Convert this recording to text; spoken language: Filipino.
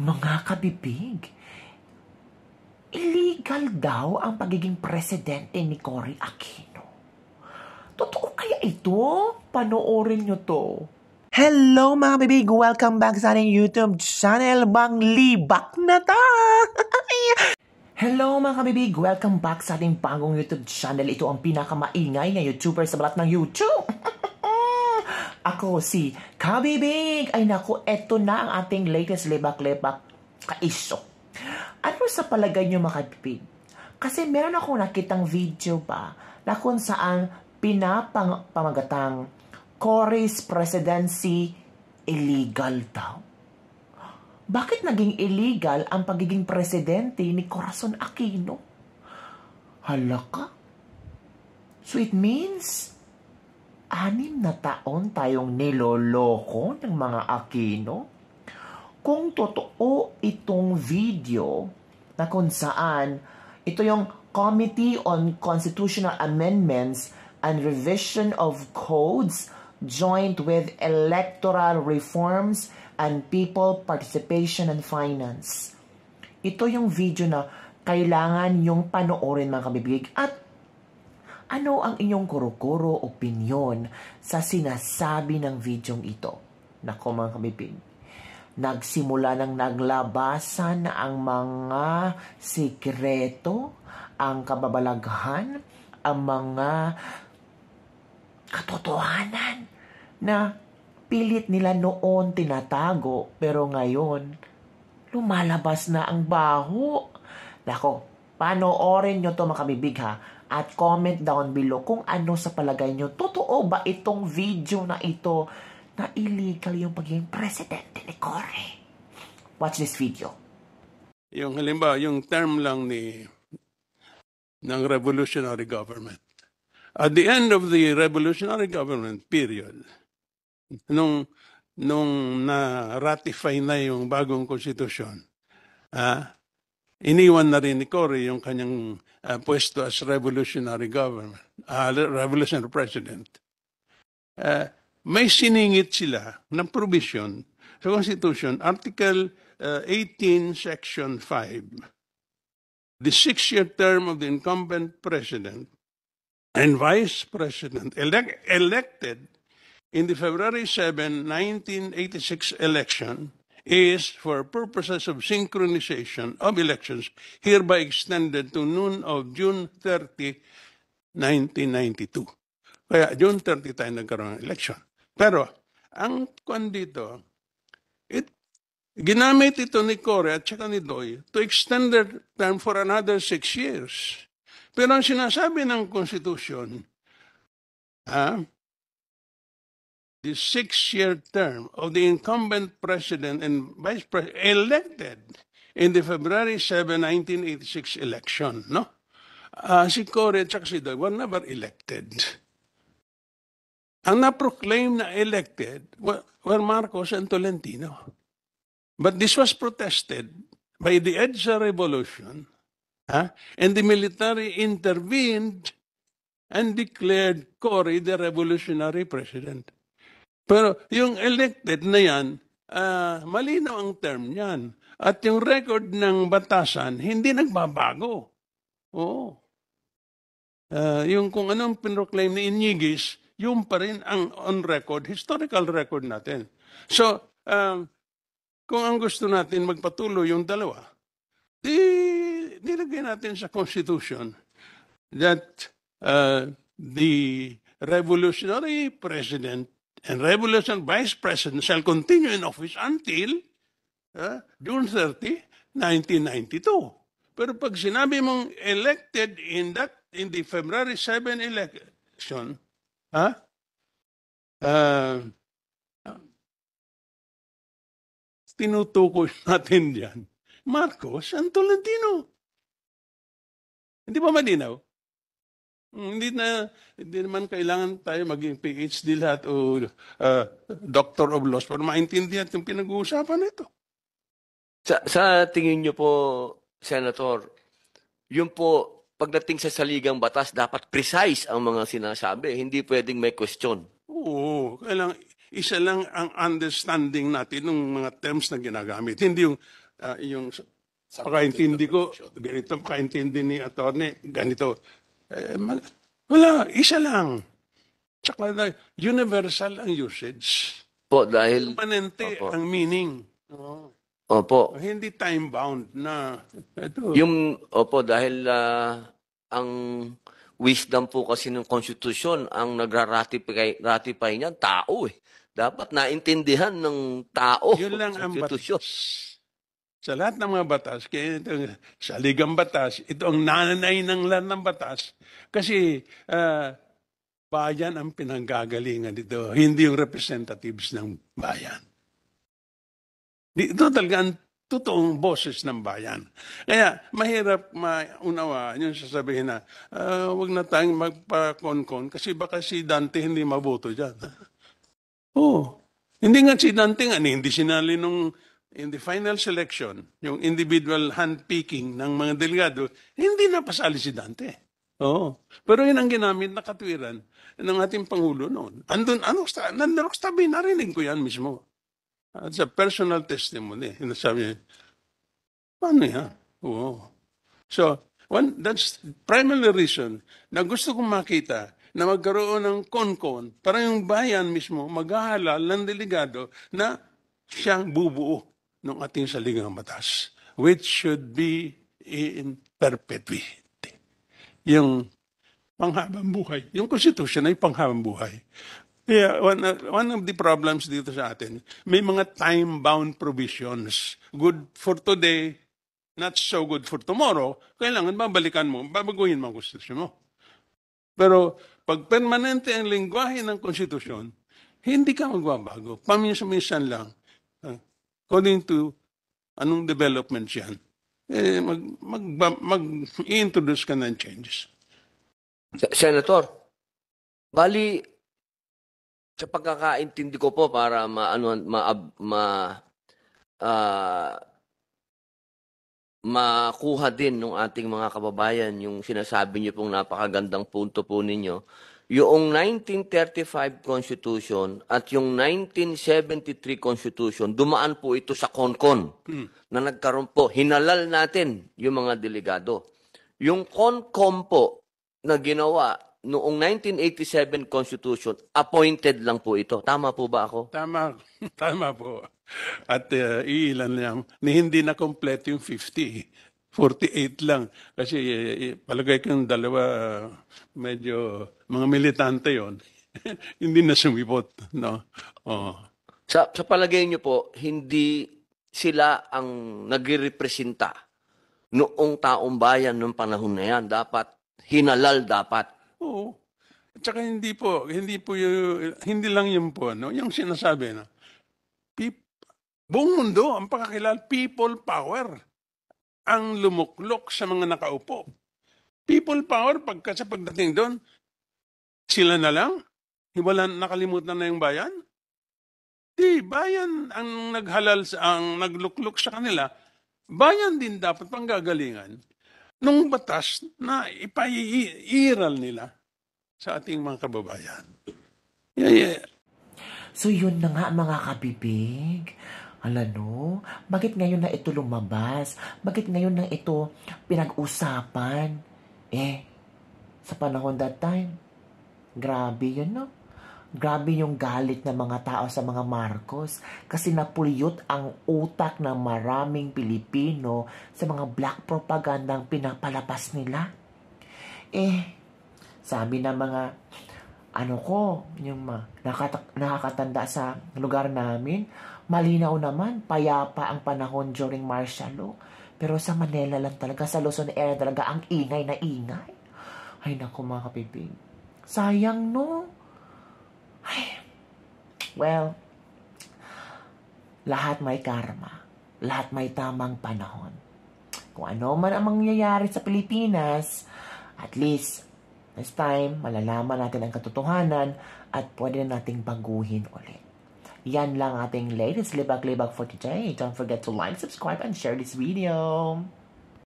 Mga kabibig, illegal daw ang pagiging presidente ni Cory Aquino. Totoo kaya ito? Panoorin nyo to. Hello mga bibig! Welcome back sa ating YouTube channel. Manglibak na ta! Hello mga kabibig! Welcome back sa ating bagong YouTube channel. Ito ang pinakamaingay na YouTuber sa balat ng YouTube. Ako si Kabibig! Ay nako, eto na ang ating latest lebak-lebak kaiso. Ano sa palagay nyo makabibig? Kasi meron akong nakitang video ba na kung saan pinapamagatang Cory's presidency illegal daw. Bakit naging illegal ang pagiging presidente ni Corazon Aquino? Hala ka? So it means anim na taon tayong niloloko ng mga Aquino? Kung totoo itong video na kung saan ito yung Committee on Constitutional Amendments and Revision of Codes joint with Electoral Reforms and People Participation and Finance. Ito yung video na kailangan yung panoorin mga kabibig at ano ang inyong korokoro opinion sa sinasabi ng videong ito? Nako mga kamipin, nagsimula ng naglabasan ang mga sikreto, ang kababalaghan, ang mga katotohanan na pilit nila noon tinatago pero ngayon lumalabas na ang baho. Nako, Paano Panoorin nyo to makabibig ha. At comment down below kung ano sa palagay nyo. Totoo ba itong video na ito na illegal yung pagiging presidente ni Corey? Watch this video. Yung halimbawa, yung term lang ni ng revolutionary government. At the end of the revolutionary government period, nung nung na-ratify na yung bagong konstitusyon, ah, Iniwan na rin ni Cory yung kanyang uh, pwesto as revolutionary government, uh, revolutionary president. Uh, may siningit sila ng provision sa Constitution, Article uh, 18, Section 5. The six-year term of the incumbent president and vice president elect elected in the February 7, 1986 election is for purposes of synchronization of elections hereby extended to noon of June 30, 1992. Kaya June 30 tayo nagkaroon ng election. Pero ang kwan dito, it, ginamit ito ni Corey at saka ni Doy to extend their term for another six years. Pero ang sinasabi ng Constitution, ha, ah, the six-year term of the incumbent president and vice president elected in the February 7, 1986 election, no? Uh, si Cory at si Doy were never elected. Ang na-proclaim na elected were, Marcos and Tolentino. But this was protested by the EDSA revolution huh? and the military intervened and declared Cory the revolutionary president. Pero yung elected na yan, uh, malinaw ang term niyan. At yung record ng batasan, hindi nagbabago. Oo. Uh, yung kung anong pinroclaim ni Iñiguez, yung pa rin ang on record, historical record natin. So, um, kung ang gusto natin magpatuloy yung dalawa, di nilagay natin sa Constitution that uh, the revolutionary president and Revolution Vice President shall continue in office until uh, June 30, 1992. Pero pag sinabi mong elected in that in the February 7 election, ha? Huh? Ah, uh, tinutukoy natin diyan Marcos Antolentino. Hindi ba malinaw? Mm, hindi na hindi naman kailangan tayo maging PhD lahat o uh, Doctor of Laws para maintindihan 'yung pinag-uusapan nito. Sa, sa tingin niyo po, Senator, 'yung po pagdating sa saligang batas dapat precise ang mga sinasabi, hindi pwedeng may question. Oo, kailangan isa lang ang understanding natin ng mga terms na ginagamit. Hindi yung uh, yung sa pakaintindi ko, ganito pakaintindi ni attorney, ganito eh, wala, isa lang. Tsaka na, universal ang usage. Po, dahil... Permanente Opo. ang meaning. Oh. Opo. Hindi time-bound na ito. Yung, opo, dahil uh, ang wisdom po kasi ng konstitusyon, ang nagra-ratify ratify niyan, tao eh. Dapat naintindihan ng tao. Yun lang ang batas. Sa lahat ng mga batas, kaya ito, sa ligang batas, ito ang nananay ng lahat ng batas. Kasi uh, bayan ang pinanggagalingan dito, hindi yung representatives ng bayan. Ito talaga ang totoong boses ng bayan. Kaya mahirap maunawaan yung sasabihin na uh, wag na tayong magpakonkon kasi baka si Dante hindi maboto dyan. Oo. oh, hindi nga si Dante nga, hindi sinali nung in the final selection, yung individual handpicking ng mga delegado, hindi na pasali si Dante. Oo. Pero yun ang ginamit na katwiran ng ating Pangulo noon. Andun, ano, nandarok tabi, narinig ko yan mismo. It's a personal testimony. Sabi niya, paano yan? Oo. So, one, that's the primary reason na gusto kong makita na magkaroon ng konkon para yung bayan mismo maghahalal ng delegado na siyang bubuo ng ating saligang batas, which should be in perpetuity. Yung panghabang buhay. Yung Constitution ay panghabang buhay. Kaya yeah, one, one of the problems dito sa atin, may mga time-bound provisions. Good for today, not so good for tomorrow. Kailangan babalikan mo, babaguhin mo ang constitution mo. Pero pag permanente ang lingwahe ng konstitusyon, hindi ka magbabago. Paminsan-minsan lang. Ah, According to anong development yan, eh, mag, mag, mag, introduce ka ng changes. Senator, bali, sa pagkakaintindi ko po para ma, ano, ma, ma uh, makuha din ng ating mga kababayan yung sinasabi niyo pong napakagandang punto po ninyo yung 1935 Constitution at yung 1973 Constitution, dumaan po ito sa CONCON hmm. na nagkaroon po, hinalal natin yung mga delegado. Yung CONCON po na ginawa noong 1987 Constitution, appointed lang po ito. Tama po ba ako? Tama, tama po. At uh, iilan lang, ni hindi na kompleto yung 50. 48 lang. Kasi eh, eh, palagay ko kang dalawa, medyo mga militante yon Hindi na sumipot. No? Oh. Sa, sa palagay niyo po, hindi sila ang nagirepresenta noong taong bayan noong panahon na yan. Dapat, hinalal dapat. Oo. At saka hindi po, hindi po yung, hindi lang yun po, no? yung sinasabi na, peop, buong mundo ang pakakilal, people power ang lumuklok sa mga nakaupo. People power, pagka sa pagdating doon, sila na lang? Wala, nakalimutan na yung bayan? Di, bayan ang naghalal, ang nagluklok sa kanila. Bayan din dapat panggagalingan gagalingan ng batas na ipaiiral nila sa ating mga kababayan. Yeah, yeah. So yun na nga mga kabibig. Ala no, bakit ngayon na ito lumabas? Bakit ngayon na ito pinag-usapan? Eh, sa panahon that time, grabe yun no? Grabe yung galit ng mga tao sa mga Marcos kasi napuliyot ang utak ng maraming Pilipino sa mga black propaganda propagandang pinapalabas nila. Eh, sabi ng mga ano ko, yung ma, nakata- nakakatanda sa lugar namin, malinaw naman, payapa ang panahon during martial law. Pero sa Manila lang talaga, sa Luzon area talaga, ang ingay na ingay. Ay nako mga kapibig, sayang no. Ay, well, lahat may karma. Lahat may tamang panahon. Kung ano man ang mangyayari sa Pilipinas, at least This time, malalaman natin ang katotohanan at pwede na nating baguhin ulit. Yan lang ating latest libag-libag for today. Don't forget to like, subscribe, and share this video.